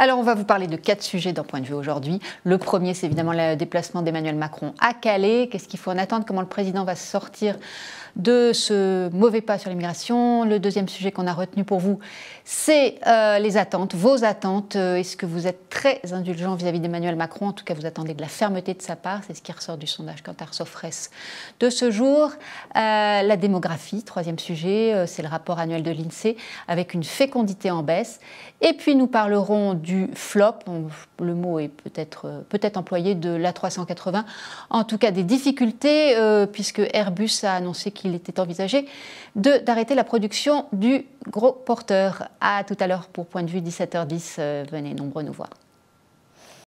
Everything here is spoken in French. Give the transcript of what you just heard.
Alors, on va vous parler de quatre sujets d'un point de vue aujourd'hui. Le premier, c'est évidemment le déplacement d'Emmanuel Macron à Calais. Qu'est-ce qu'il faut en attendre Comment le président va sortir de ce mauvais pas sur l'immigration. Le deuxième sujet qu'on a retenu pour vous, c'est euh, les attentes, vos attentes. Euh, est-ce que vous êtes très indulgent vis-à-vis d'Emmanuel Macron En tout cas, vous attendez de la fermeté de sa part. C'est ce qui ressort du sondage Cantar Sofres de ce jour. Euh, la démographie, troisième sujet, c'est le rapport annuel de l'INSEE e avec une fécondité en baisse. Et puis, nous parlerons du du flop, le mot est peut-être euh, peut employé, de l'A380, en tout cas des difficultés, euh, puisque Airbus a annoncé qu'il était envisagé d'arrêter la production du gros porteur. À tout à l'heure pour Point de vue 17h10, euh, venez nombreux nous voir.